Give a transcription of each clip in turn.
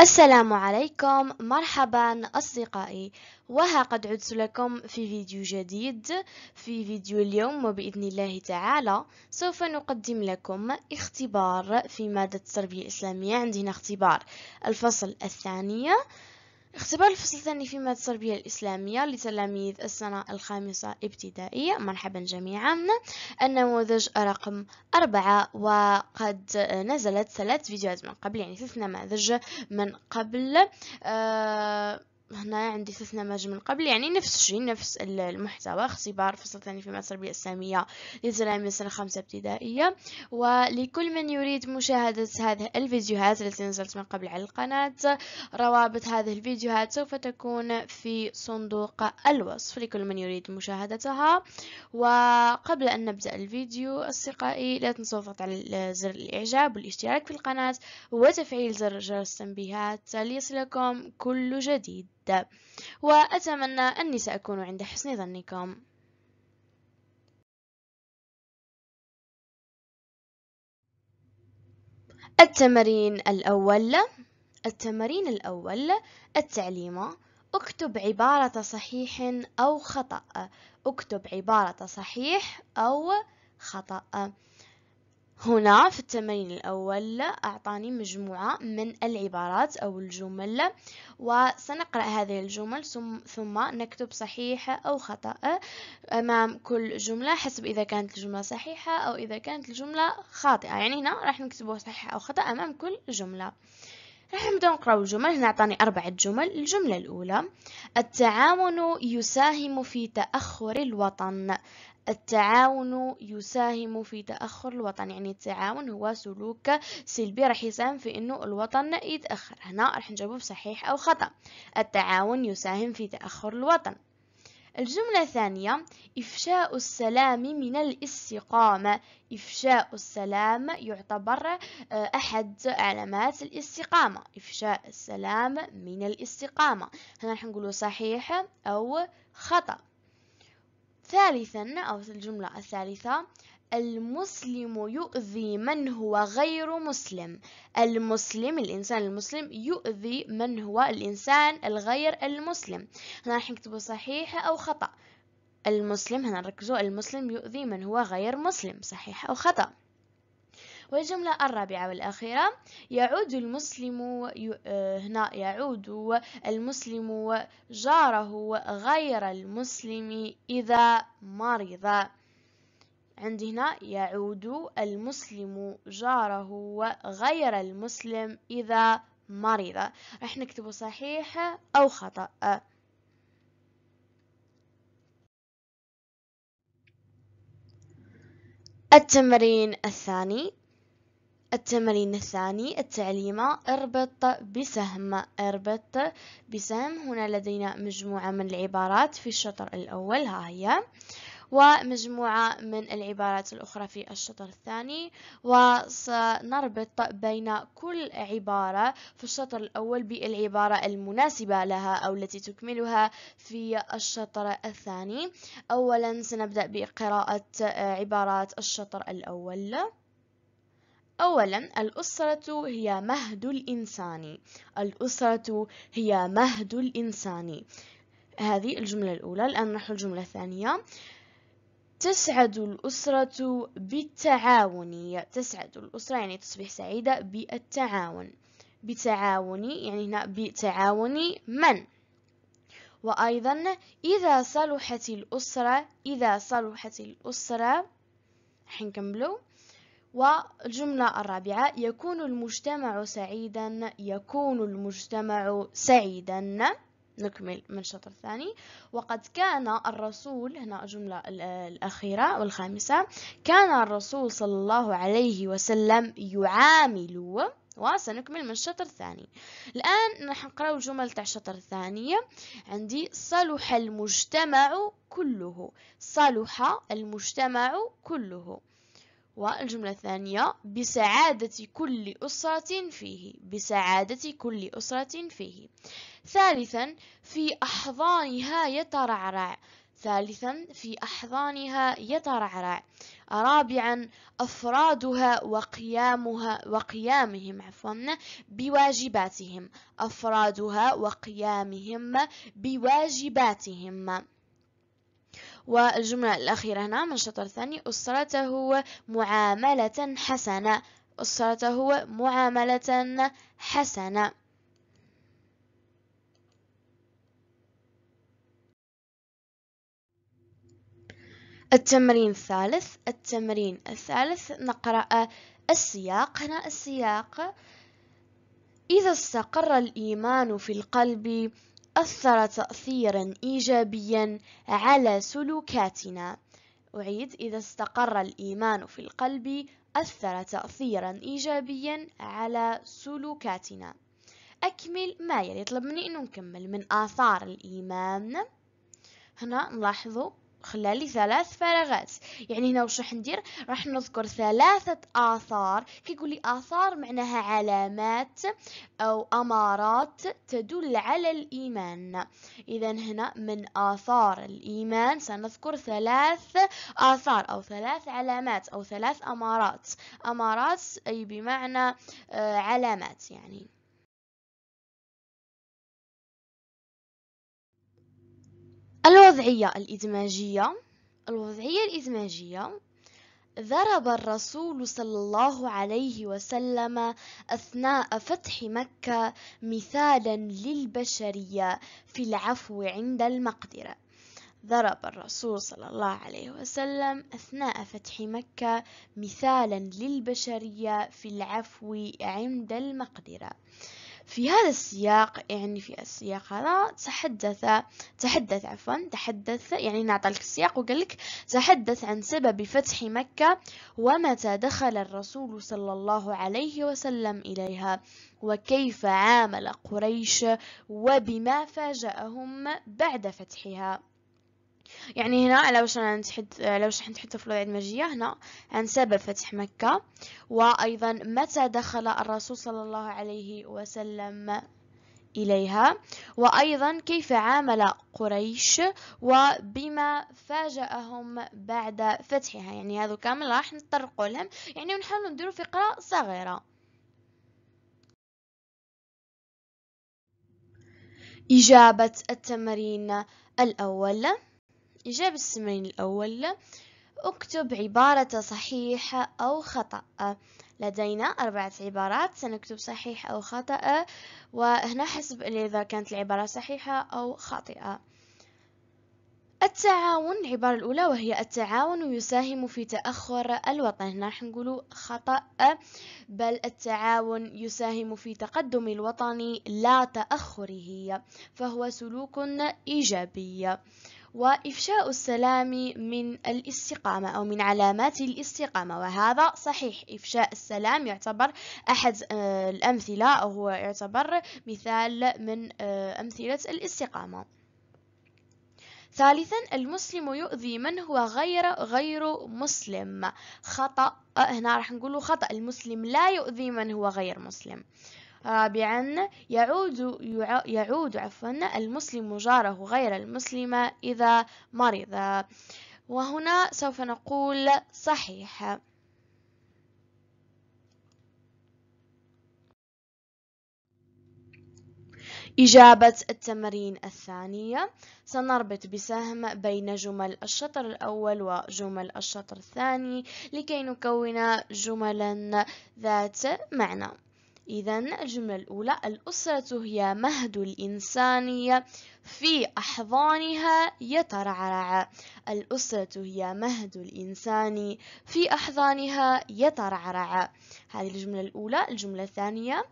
السلام عليكم مرحبا أصدقائي وها قد عدت لكم في فيديو جديد في فيديو اليوم وبإذن الله تعالى سوف نقدم لكم اختبار في مادة التربية الإسلامية عندنا اختبار الفصل الثانية اختبار الفصل الثاني في مادة التربية الإسلامية لتلاميذ السنة الخامسة ابتدائية مرحبا جميعا النموذج رقم أربعة وقد نزلت ثلاث فيديوهات من قبل يعني ثلاث نماذج من قبل آه هنا عندي نماذج من قبل يعني نفس الشيء نفس المحتوى اختبار فصل ثاني في مصر الإسلامية لتلاميذ سنة خمسة ابتدائية ولكل من يريد مشاهدة هذه الفيديوهات التي نزلت من قبل على القناة روابط هذه الفيديوهات سوف تكون في صندوق الوصف لكل من يريد مشاهدتها وقبل أن نبدأ الفيديو أصدقائي لا تنسوا الضغط على زر الإعجاب والاشتراك في القناة وتفعيل زر جرس التنبيهات ليصلكم كل جديد جدا وأتمنى أني سأكون عند حسن ظنكم التمرين الأول التمرين الأول التعليم اكتب عبارة صحيح أو خطأ اكتب عبارة صحيح أو خطأ هنا في التمرين الأول أعطاني مجموعة من العبارات أو الجمل وسنقرأ هذه الجمل ثم نكتب صحيح أو خطأ أمام كل جملة حسب إذا كانت الجملة صحيحة أو إذا كانت الجملة خاطئة يعني هنا راح نكتبه صحيح أو خطأ أمام كل جملة راح نبدأ نقرأ الجمل هنا أعطاني أربعة جمل الجملة الأولى التعاون يساهم في تأخر الوطن التعاون يساهم في تأخر الوطن يعني التعاون هو سلوك سلبي راح يساهم في انه الوطن يتأخر هنا راح نجاوبه بصحيح او خطأ التعاون يساهم في تأخر الوطن الجملة الثانية إفشاء السلام من الاستقامة إفشاء السلام يعتبر آه، أحد علامات الاستقامة إفشاء السلام من الاستقامة هنا راح نقوله صحيح أو خطأ ثالثا أو الجملة الثالثة المسلم يؤذي من هو غير مسلم المسلم الإنسان المسلم يؤذي من هو الإنسان الغير المسلم هنا راح نكتبه صحيح أو خطأ المسلم هنا نركزوا المسلم يؤذي من هو غير مسلم صحيح أو خطأ والجملة الرابعة والأخيرة يعود المسلم آه، هنا يعود المسلم جاره غير المسلم إذا مرض عندي هنا يعود المسلم جاره غير المسلم إذا مرض راح نكتب صحيح أو خطأ التمرين الثاني التمرين الثاني التعليم اربط بسهم اربط بسهم هنا لدينا مجموعة من العبارات في الشطر الأول ها هي ومجموعة من العبارات الأخرى في الشطر الثاني وسنربط بين كل عبارة في الشطر الأول بالعبارة المناسبة لها أو التي تكملها في الشطر الثاني أولا سنبدأ بقراءة عبارات الشطر الأول أولا الأسرة هي مهد الإنسان الأسرة هي مهد الإنسان هذه الجملة الأولى الآن نحو الجملة الثانية تسعد الأسرة بالتعاون تسعد الأسرة يعني تصبح سعيدة بالتعاون بتعاون يعني هنا بتعاون من وأيضا إذا صلحت الأسرة إذا صلحت الأسرة حنكملو والجملة الرابعة يكون المجتمع سعيدا يكون المجتمع سعيدا نكمل من الشطر الثاني وقد كان الرسول هنا الجملة الأخيرة والخامسة كان الرسول صلى الله عليه وسلم يعامل وسنكمل من الشطر الثاني الآن راح نقرأ الجمل تاع الشطر الثاني عندي صلح المجتمع كله صلح المجتمع كله والجملة الثانية بسعادة كل أسرة فيه بسعادة كل أسرة فيه ثالثا في أحضانها يترعرع ثالثا في أحضانها يترعرع رابعا أفرادها وقيامها وقيامهم عفوا بواجباتهم أفرادها وقيامهم بواجباتهم والجملة الأخيرة هنا من الشطر الثاني أسرته معاملة حسنة أسرته معاملة حسنة التمرين الثالث التمرين الثالث نقرأ السياق هنا السياق إذا استقر الإيمان في القلب أثر تأثيرا إيجابيا على سلوكاتنا أعيد إذا استقر الإيمان في القلب أثر تأثيرا إيجابيا على سلوكاتنا أكمل ما يلي يطلب مني أنه نكمل من آثار الإيمان هنا نلاحظوا خلالي ثلاث فراغات يعني هنا واش راح ندير راح نذكر ثلاثه اثار كيقول لي اثار معناها علامات او امارات تدل على الايمان اذا هنا من اثار الايمان سنذكر ثلاث اثار او ثلاث علامات او ثلاث امارات امارات اي بمعنى آه، علامات يعني الوضعية الإدماجية الوضعية الإدماجية ضرب الرسول صلى الله عليه وسلم أثناء فتح مكة مثالا للبشرية في العفو عند المقدرة ضرب الرسول صلى الله عليه وسلم أثناء فتح مكة مثالا للبشرية في العفو عند المقدرة في هذا السياق يعني في السياق هذا تحدث تحدث عفوا تحدث يعني نعطيك السياق وقال لك تحدث عن سبب فتح مكة ومتى دخل الرسول صلى الله عليه وسلم إليها وكيف عامل قريش وبما فاجأهم بعد فتحها يعني هنا لو نتحد لو شحنت نتحدث في الوضع المجية هنا عن سبب فتح مكة وأيضا متى دخل الرسول صلى الله عليه وسلم إليها وأيضا كيف عامل قريش وبما فاجأهم بعد فتحها يعني هذا كامل راح نتطرق لهم يعني ونحاول نديروا فقرة صغيرة إجابة التمرين الأول إجابة السؤال الأول اكتب عبارة صحيحة أو خطأ لدينا أربعة عبارات سنكتب صحيح أو خطأ وهنا حسب إذا كانت العبارة صحيحة أو خاطئة التعاون العبارة الأولى وهي التعاون يساهم في تأخر الوطن هنا حنقولوا خطأ بل التعاون يساهم في تقدم الوطن لا تأخره فهو سلوك إيجابي وإفشاء السلام من الاستقامة أو من علامات الاستقامة وهذا صحيح إفشاء السلام يعتبر أحد آه، الأمثلة أو هو يعتبر مثال من آه، أمثلة الاستقامة ثالثا المسلم يؤذي من هو غير غير مسلم خطأ آه، هنا راح نقوله خطأ المسلم لا يؤذي من هو غير مسلم رابعا يعود يعود عفوا المسلم جاره غير المسلمة إذا مرض وهنا سوف نقول صحيح إجابة التمرين الثانية سنربط بسهم بين جمل الشطر الأول وجمل الشطر الثاني لكي نكون جملا ذات معنى إذا الجملة الأولى الأسرة هي مهد الإنسانية في أحضانها يترعرع الأسرة هي مهد الإنسان في أحضانها يترعرع هذه الجملة الأولى الجملة الثانية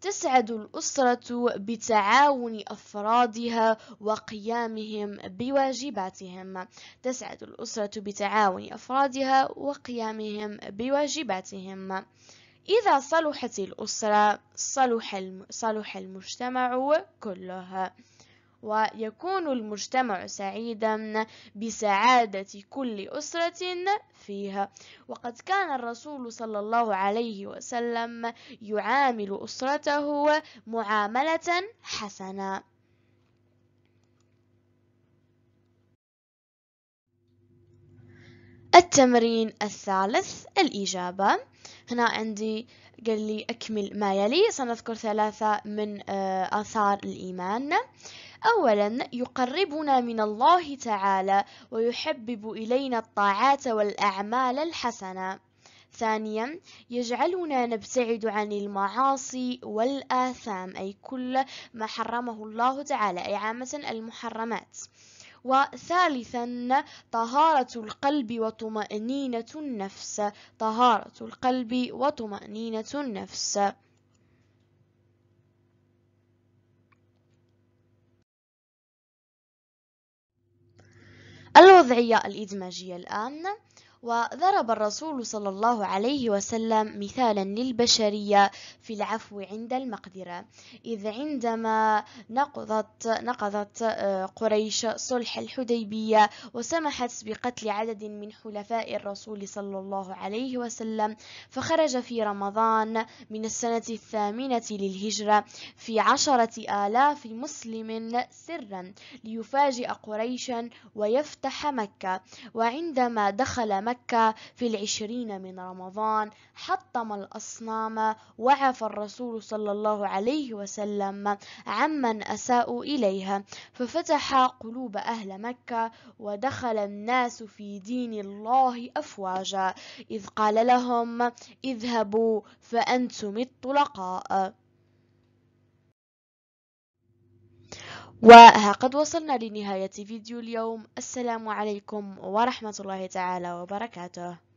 تسعد الأسرة بتعاون أفرادها وقيامهم بواجباتهم تسعد الأسرة بتعاون أفرادها وقيامهم بواجباتهم إذا صلحت الأسرة صلح صلح المجتمع كلها ويكون المجتمع سعيدا بسعادة كل أسرة فيها وقد كان الرسول صلى الله عليه وسلم يعامل أسرته معاملة حسنة التمرين الثالث الإجابة هنا عندي قال لي أكمل ما يلي سنذكر ثلاثة من آه، آثار الإيمان أولا يقربنا من الله تعالى ويحبب إلينا الطاعات والأعمال الحسنة ثانيا يجعلنا نبتعد عن المعاصي والآثام أي كل ما حرمه الله تعالى أي عامة المحرمات وثالثا طهارة القلب وطمأنينة النفس طهارة القلب وطمأنينة النفس الوضعية الإدماجية الآن وضرب الرسول صلى الله عليه وسلم مثالا للبشرية في العفو عند المقدرة إذ عندما نقضت, نقضت آه، قريش صلح الحديبية وسمحت بقتل عدد من حلفاء الرسول صلى الله عليه وسلم فخرج في رمضان من السنة الثامنة للهجرة في عشرة آلاف مسلم سرا ليفاجئ قريشا ويفتح مكة وعندما دخل مكة مكة في العشرين من رمضان حطم الأصنام وعفى الرسول صلى الله عليه وسلم عمن أساء إليها ففتح قلوب أهل مكة ودخل الناس في دين الله أفواجا إذ قال لهم اذهبوا فأنتم الطلقاء وها قد وصلنا لنهاية فيديو اليوم السلام عليكم ورحمة الله تعالى وبركاته